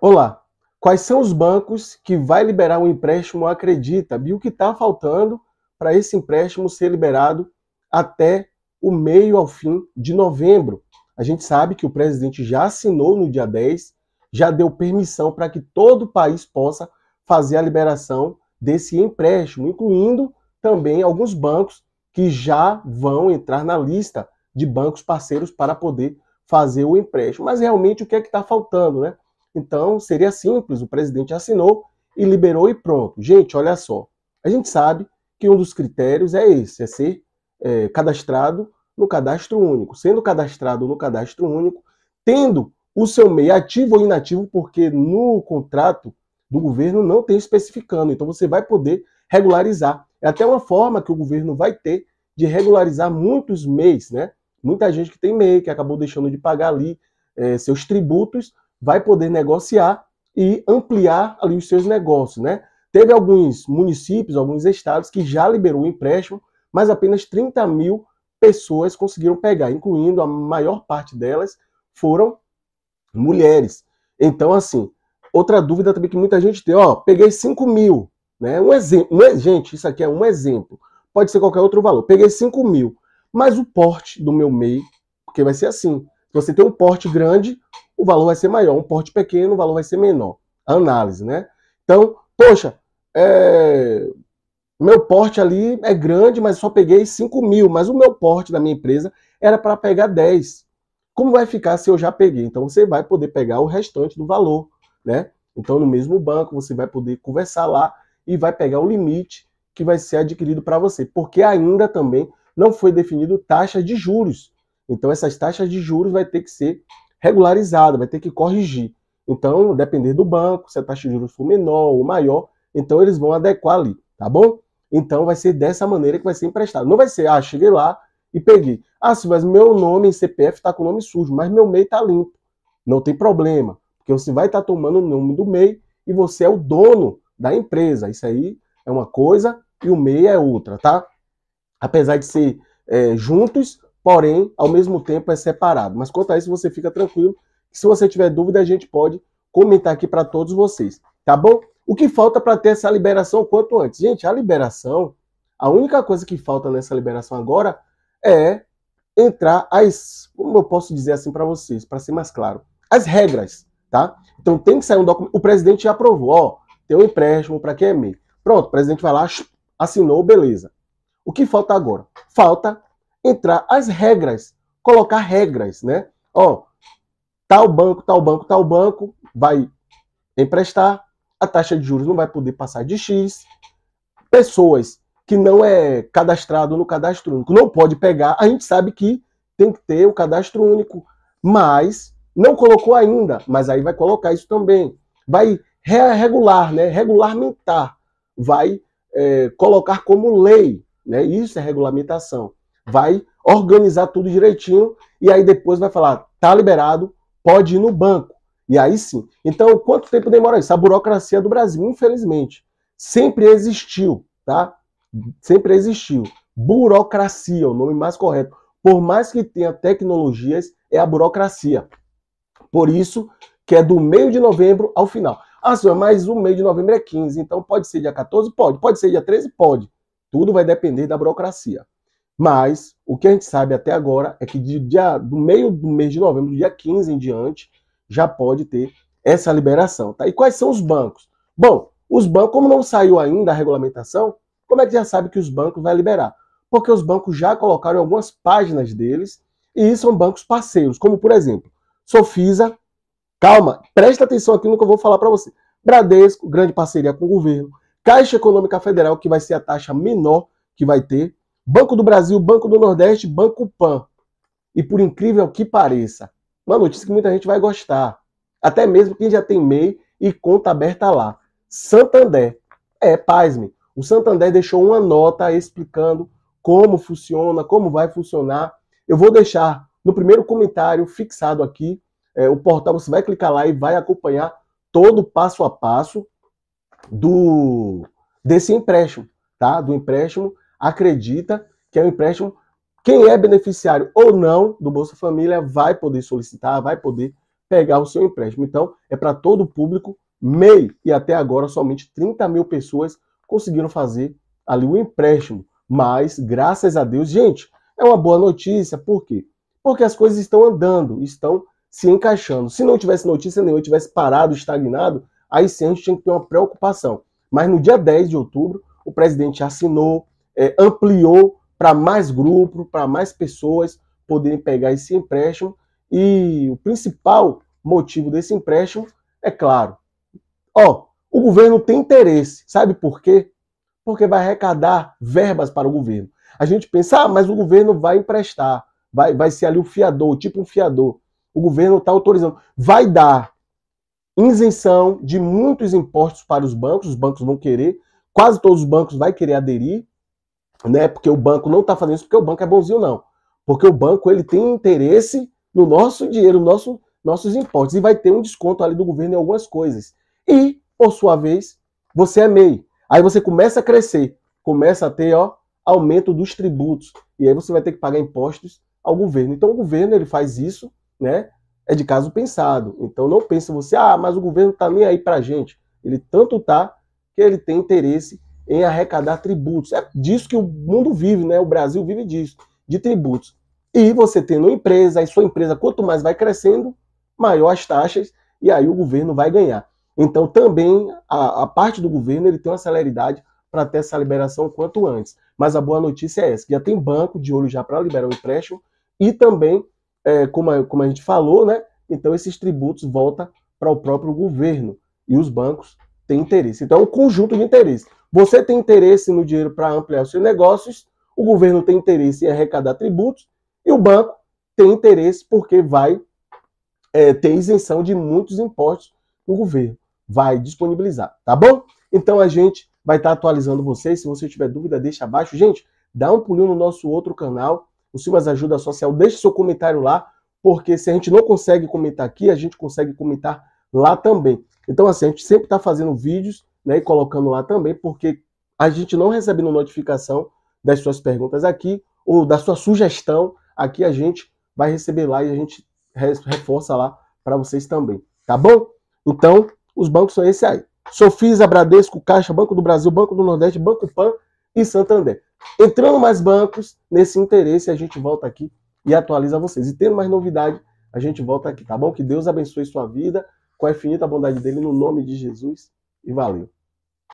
Olá, quais são os bancos que vai liberar um empréstimo Acredita? E o que está faltando para esse empréstimo ser liberado até o meio ao fim de novembro? A gente sabe que o presidente já assinou no dia 10, já deu permissão para que todo o país possa fazer a liberação desse empréstimo, incluindo também alguns bancos que já vão entrar na lista de bancos parceiros para poder fazer o empréstimo. Mas realmente o que é que está faltando, né? Então, seria simples, o presidente assinou e liberou e pronto. Gente, olha só. A gente sabe que um dos critérios é esse, é ser é, cadastrado no cadastro único. Sendo cadastrado no cadastro único, tendo o seu MEI ativo ou inativo, porque no contrato do governo não tem especificando. Então, você vai poder regularizar. É até uma forma que o governo vai ter de regularizar muitos MEIs, né? Muita gente que tem MEI, que acabou deixando de pagar ali é, seus tributos, vai poder negociar e ampliar ali os seus negócios, né? Teve alguns municípios, alguns estados que já liberou o empréstimo, mas apenas 30 mil pessoas conseguiram pegar, incluindo a maior parte delas foram mulheres. Então, assim, outra dúvida também que muita gente tem, ó, peguei 5 mil, né? Um exemplo, um, gente, isso aqui é um exemplo. Pode ser qualquer outro valor. Peguei 5 mil, mas o porte do meu MEI, porque vai ser assim. você tem um porte grande, o valor vai ser maior. Um porte pequeno, o valor vai ser menor. análise, né? Então, poxa, é... meu porte ali é grande, mas só peguei 5 mil. Mas o meu porte da minha empresa era para pegar 10. Como vai ficar se eu já peguei? Então, você vai poder pegar o restante do valor, né? Então, no mesmo banco, você vai poder conversar lá e vai pegar o limite que vai ser adquirido para você, porque ainda também não foi definido taxas de juros. Então, essas taxas de juros vai ter que ser regularizada, vai ter que corrigir. Então, depender do banco, se a taxa de juros for menor ou maior, então eles vão adequar ali, tá bom? Então vai ser dessa maneira que vai ser emprestado. Não vai ser, ah, cheguei lá e peguei. Ah, mas meu nome em CPF está com nome sujo, mas meu MEI está limpo. Não tem problema, porque você vai estar tá tomando o nome do MEI e você é o dono da empresa. Isso aí é uma coisa e o MEI é outra, tá? Apesar de ser é, juntos, porém, ao mesmo tempo é separado. Mas quanto a isso, você fica tranquilo. Se você tiver dúvida, a gente pode comentar aqui para todos vocês, tá bom? O que falta para ter essa liberação quanto antes? Gente, a liberação, a única coisa que falta nessa liberação agora é entrar as, como eu posso dizer assim para vocês, para ser mais claro, as regras, tá? Então tem que sair um documento, o presidente já aprovou, ó, tem um empréstimo para quem é MEI. Pronto, o presidente vai lá, assinou, beleza. O que falta agora? Falta entrar as regras, colocar regras, né? Ó, tal banco, tal banco, tal banco vai emprestar, a taxa de juros não vai poder passar de X. Pessoas que não é cadastrado no cadastro único não pode pegar, a gente sabe que tem que ter o cadastro único, mas não colocou ainda, mas aí vai colocar isso também. Vai regular, né? regulamentar, vai é, colocar como lei. Né? Isso é regulamentação vai organizar tudo direitinho e aí depois vai falar, tá liberado, pode ir no banco. E aí sim. Então, quanto tempo demora isso? A burocracia do Brasil, infelizmente, sempre existiu, tá? Sempre existiu. Burocracia, o nome mais correto. Por mais que tenha tecnologias, é a burocracia. Por isso que é do meio de novembro ao final. Ah, senhor, mas o meio de novembro é 15, então pode ser dia 14? Pode. Pode ser dia 13? Pode. Tudo vai depender da burocracia. Mas o que a gente sabe até agora é que de, de, do meio do mês de novembro, do dia 15 em diante, já pode ter essa liberação. Tá? E quais são os bancos? Bom, os bancos, como não saiu ainda a regulamentação, como é que já sabe que os bancos vai liberar? Porque os bancos já colocaram algumas páginas deles e são bancos parceiros, como por exemplo, Sofisa, calma, presta atenção aqui no que eu vou falar para você. Bradesco, grande parceria com o governo, Caixa Econômica Federal, que vai ser a taxa menor que vai ter, Banco do Brasil, Banco do Nordeste, Banco Pan. E por incrível que pareça, uma notícia que muita gente vai gostar. Até mesmo quem já tem MEI e conta aberta lá. Santander. É, pasme. O Santander deixou uma nota explicando como funciona, como vai funcionar. Eu vou deixar no primeiro comentário fixado aqui é, o portal. Você vai clicar lá e vai acompanhar todo o passo a passo do desse empréstimo, tá? Do empréstimo acredita que é um empréstimo. Quem é beneficiário ou não do Bolsa Família vai poder solicitar, vai poder pegar o seu empréstimo. Então, é para todo o público, MEI, e até agora somente 30 mil pessoas conseguiram fazer ali o empréstimo. Mas, graças a Deus, gente, é uma boa notícia, por quê? Porque as coisas estão andando, estão se encaixando. Se não tivesse notícia nenhuma, tivesse parado, estagnado, aí sim a gente tinha que ter uma preocupação. Mas no dia 10 de outubro, o presidente assinou, é, ampliou para mais grupo, para mais pessoas poderem pegar esse empréstimo. E o principal motivo desse empréstimo é claro. Ó, o governo tem interesse, sabe por quê? Porque vai arrecadar verbas para o governo. A gente pensa, ah, mas o governo vai emprestar, vai, vai ser ali o fiador, tipo um fiador. O governo está autorizando. Vai dar isenção de muitos impostos para os bancos, os bancos vão querer, quase todos os bancos vão querer aderir, né porque o banco não está fazendo isso porque o banco é bonzinho, não. Porque o banco ele tem interesse no nosso dinheiro, no nosso, nossos impostos, e vai ter um desconto ali do governo em algumas coisas. E, por sua vez, você é MEI. Aí você começa a crescer, começa a ter ó, aumento dos tributos, e aí você vai ter que pagar impostos ao governo. Então o governo ele faz isso, né? É de caso pensado. Então não pense você, ah, mas o governo tá nem aí para gente. Ele tanto tá que ele tem interesse em arrecadar tributos. É disso que o mundo vive, né? O Brasil vive disso, de tributos. E você tendo uma empresa, e sua empresa, quanto mais vai crescendo, maior as taxas, e aí o governo vai ganhar. Então, também, a, a parte do governo, ele tem uma celeridade para ter essa liberação quanto antes. Mas a boa notícia é essa, já tem banco de olho já para liberar o empréstimo, e também, é, como, a, como a gente falou, né? Então, esses tributos voltam para o próprio governo, e os bancos tem interesse. Então é um conjunto de interesses. Você tem interesse no dinheiro para ampliar os seus negócios, o governo tem interesse em arrecadar tributos e o banco tem interesse porque vai é, ter isenção de muitos impostos o governo vai disponibilizar, tá bom? Então a gente vai estar tá atualizando vocês. Se você tiver dúvida, deixa abaixo. Gente, dá um pulinho no nosso outro canal, o Simas Ajuda Social. Deixe seu comentário lá, porque se a gente não consegue comentar aqui, a gente consegue comentar lá também. Então, assim, a gente sempre está fazendo vídeos né, e colocando lá também, porque a gente não recebendo notificação das suas perguntas aqui ou da sua sugestão aqui, a gente vai receber lá e a gente reforça lá para vocês também, tá bom? Então, os bancos são esse aí. Sofisa, Bradesco, Caixa, Banco do Brasil, Banco do Nordeste, Banco Pan e Santander. Entrando mais bancos nesse interesse, a gente volta aqui e atualiza vocês. E tendo mais novidade, a gente volta aqui, tá bom? Que Deus abençoe sua vida com a infinita bondade dele, no nome de Jesus, e valeu.